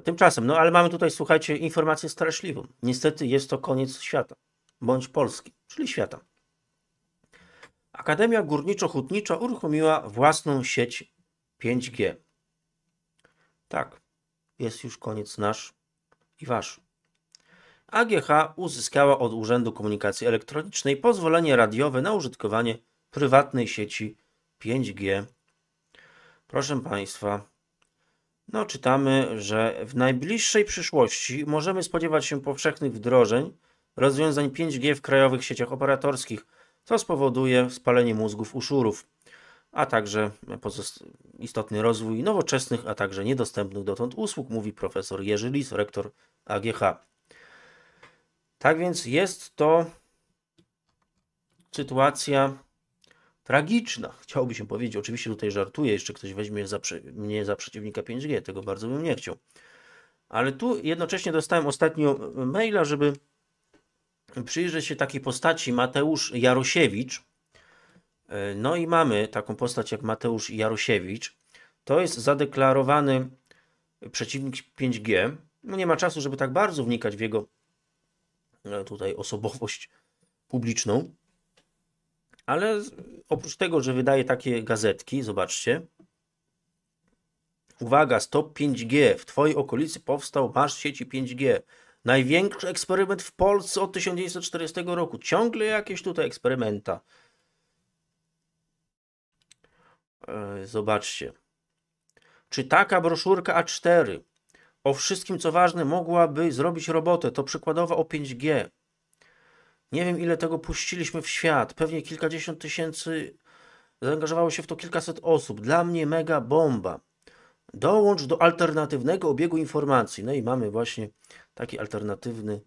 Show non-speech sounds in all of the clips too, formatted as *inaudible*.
Tymczasem, no ale mamy tutaj, słuchajcie, informację straszliwą. Niestety jest to koniec świata, bądź Polski, czyli świata. Akademia Górniczo-Hutnicza uruchomiła własną sieć 5G. Tak, jest już koniec nasz i wasz. AGH uzyskała od Urzędu Komunikacji Elektronicznej pozwolenie radiowe na użytkowanie prywatnej sieci 5G. Proszę Państwa, no, czytamy, że w najbliższej przyszłości możemy spodziewać się powszechnych wdrożeń rozwiązań 5G w krajowych sieciach operatorskich, co spowoduje spalenie mózgów uszurów, a także istotny rozwój nowoczesnych, a także niedostępnych dotąd usług, mówi profesor Jerzy Lis, rektor AGH. Tak więc jest to sytuacja tragiczna. Chciałoby się powiedzieć, oczywiście tutaj żartuję, jeszcze ktoś weźmie za, mnie za przeciwnika 5G, tego bardzo bym nie chciał. Ale tu jednocześnie dostałem ostatnio maila, żeby przyjrzeć się takiej postaci Mateusz Jarosiewicz. E, no i mamy taką postać jak Mateusz Jarosiewicz. To jest zadeklarowany przeciwnik 5G. No nie ma czasu, żeby tak bardzo wnikać w jego e, tutaj osobowość publiczną, ale oprócz tego, że wydaje takie gazetki, zobaczcie. Uwaga, stop 5G. W Twojej okolicy powstał masz sieci 5G. Największy eksperyment w Polsce od 1940 roku. Ciągle jakieś tutaj eksperymenta. E, zobaczcie. Czy taka broszurka A4 o wszystkim co ważne mogłaby zrobić robotę? To przykładowa o 5G. Nie wiem, ile tego puściliśmy w świat. Pewnie kilkadziesiąt tysięcy. Zaangażowało się w to kilkaset osób. Dla mnie mega bomba. Dołącz do alternatywnego obiegu informacji. No i mamy właśnie taki alternatywny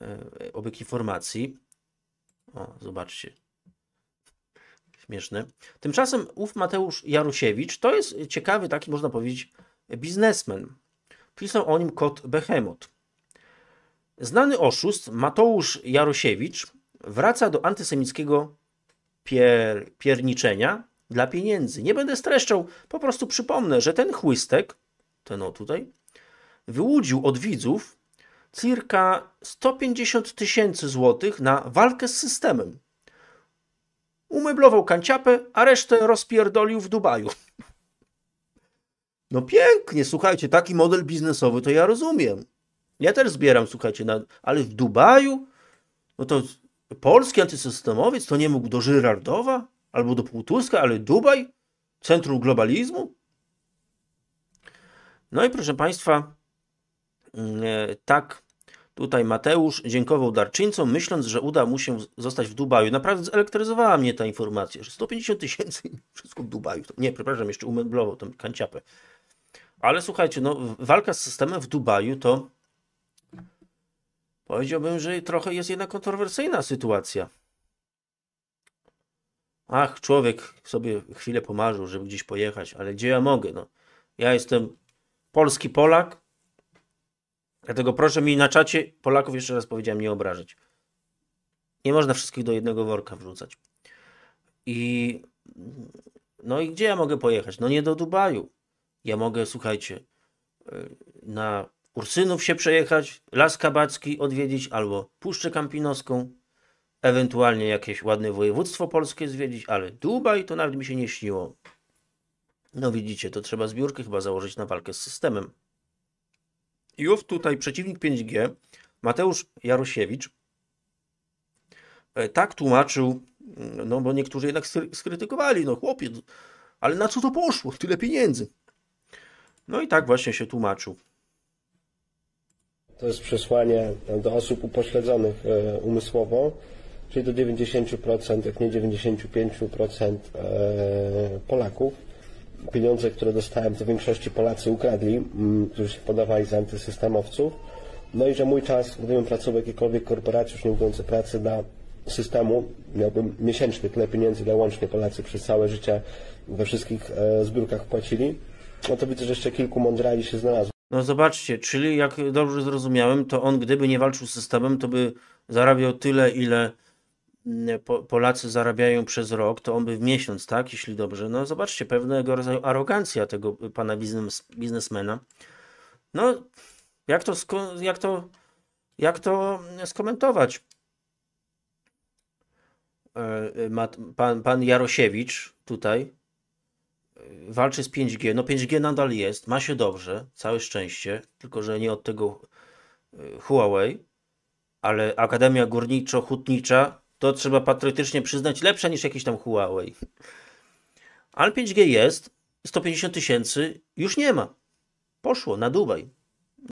e, obieg informacji. O, zobaczcie. Śmieszne. Tymczasem ów Mateusz Jarusiewicz to jest ciekawy taki, można powiedzieć, biznesmen. Pisał o nim kod Behemoth. Znany oszust Mateusz Jarosiewicz wraca do antysemickiego pier, pierniczenia dla pieniędzy. Nie będę streszczał, po prostu przypomnę, że ten chłystek, ten o tutaj, wyłudził od widzów cirka 150 tysięcy złotych na walkę z systemem. Umeblował kanciapę, a resztę rozpierdolił w Dubaju. *laughs* No pięknie, słuchajcie, taki model biznesowy to ja rozumiem. Ja też zbieram, słuchajcie, na, ale w Dubaju, no to polski antysystemowiec to nie mógł do Żyrardowa albo do Półtuska, ale Dubaj, centrum globalizmu? No i proszę Państwa, mm, e, tak tutaj Mateusz dziękował darczyńcom, myśląc, że uda mu się zostać w Dubaju. Naprawdę zelektryzowała mnie ta informacja, że 150 tysięcy *laughs* wszystko w Dubaju. Nie, przepraszam, jeszcze umeblował tą kanciapę. Ale słuchajcie, no, walka z systemem w Dubaju to Powiedziałbym, że trochę jest jednak kontrowersyjna sytuacja. Ach, człowiek sobie chwilę pomarzył, żeby gdzieś pojechać, ale gdzie ja mogę? No, ja jestem polski Polak, dlatego proszę mi na czacie, Polaków jeszcze raz powiedziałem, nie obrażać. Nie można wszystkich do jednego worka wrzucać. I no i gdzie ja mogę pojechać? No nie do Dubaju. Ja mogę, słuchajcie, y, na Ursynów się przejechać, Las Kabacki odwiedzić albo Puszczę Kampinowską, ewentualnie jakieś ładne województwo polskie zwiedzić, ale Dubaj to nawet mi się nie śniło. No widzicie, to trzeba zbiórkę chyba założyć na walkę z systemem. I ów tutaj przeciwnik 5G, Mateusz Jarosiewicz, e, tak tłumaczył, mm, no bo niektórzy jednak skrytykowali, no chłopiec, ale na co to poszło? Tyle pieniędzy. No i tak właśnie się tłumaczył. To jest przesłanie do osób upośledzonych e, umysłowo, czyli do 90%, jak nie 95% e, Polaków. Pieniądze, które dostałem, to w większości Polacy ukradli, mm, którzy się podawali za antysystemowców. No i że mój czas, gdybym pracował w jakiejkolwiek korporacji, już nie mówiąc pracy dla systemu, miałbym miesięcznie tyle pieniędzy, ile łącznie Polacy przez całe życie we wszystkich e, zbiórkach płacili, no to widzę, że jeszcze kilku mądrali się znalazło. No zobaczcie, czyli jak dobrze zrozumiałem, to on gdyby nie walczył z systemem, to by zarabiał tyle, ile mm, Polacy zarabiają przez rok, to on by w miesiąc, tak, jeśli dobrze. No zobaczcie, pewnego rodzaju arogancja tego pana biznes, biznesmena. No, jak to, jak to, jak to skomentować? E, e, pan, pan Jarosiewicz tutaj walczy z 5G. No 5G nadal jest, ma się dobrze, całe szczęście, tylko że nie od tego y, Huawei, ale Akademia Górniczo-Hutnicza to trzeba patriotycznie przyznać lepsza niż jakiś tam Huawei. Ale 5G jest, 150 tysięcy już nie ma. Poszło na Dubaj.